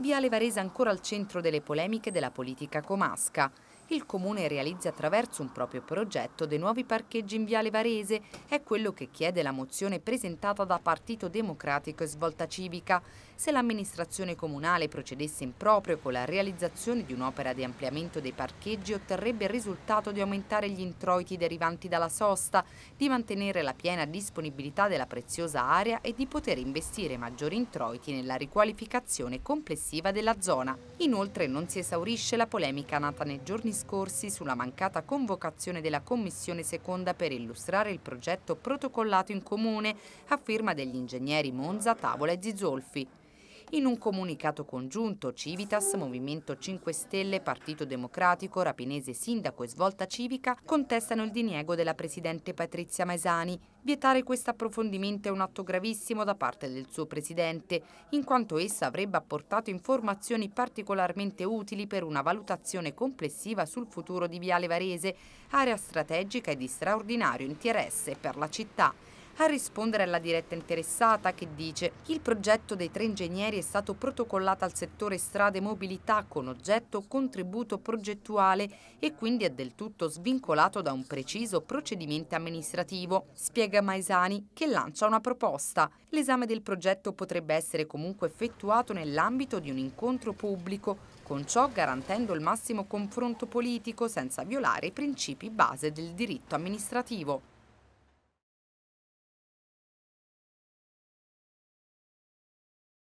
Viale Varese ancora al centro delle polemiche della politica comasca il Comune realizza attraverso un proprio progetto dei nuovi parcheggi in Viale Varese, è quello che chiede la mozione presentata da Partito Democratico e Svolta Civica. Se l'amministrazione comunale procedesse in proprio con la realizzazione di un'opera di ampliamento dei parcheggi otterrebbe il risultato di aumentare gli introiti derivanti dalla sosta, di mantenere la piena disponibilità della preziosa area e di poter investire maggiori introiti nella riqualificazione complessiva della zona. Inoltre non si esaurisce la polemica nata nei giorni scorsi sulla mancata convocazione della Commissione seconda per illustrare il progetto protocollato in comune a firma degli ingegneri Monza, Tavola e Zizolfi. In un comunicato congiunto, Civitas, Movimento 5 Stelle, Partito Democratico, Rapinese Sindaco e Svolta Civica contestano il diniego della Presidente Patrizia Maesani. Vietare questo approfondimento è un atto gravissimo da parte del suo Presidente, in quanto essa avrebbe apportato informazioni particolarmente utili per una valutazione complessiva sul futuro di Viale Varese, area strategica e di straordinario interesse per la città a rispondere alla diretta interessata che dice il progetto dei tre ingegneri è stato protocollato al settore strade e mobilità con oggetto contributo progettuale e quindi è del tutto svincolato da un preciso procedimento amministrativo, spiega Maisani che lancia una proposta. L'esame del progetto potrebbe essere comunque effettuato nell'ambito di un incontro pubblico con ciò garantendo il massimo confronto politico senza violare i principi base del diritto amministrativo.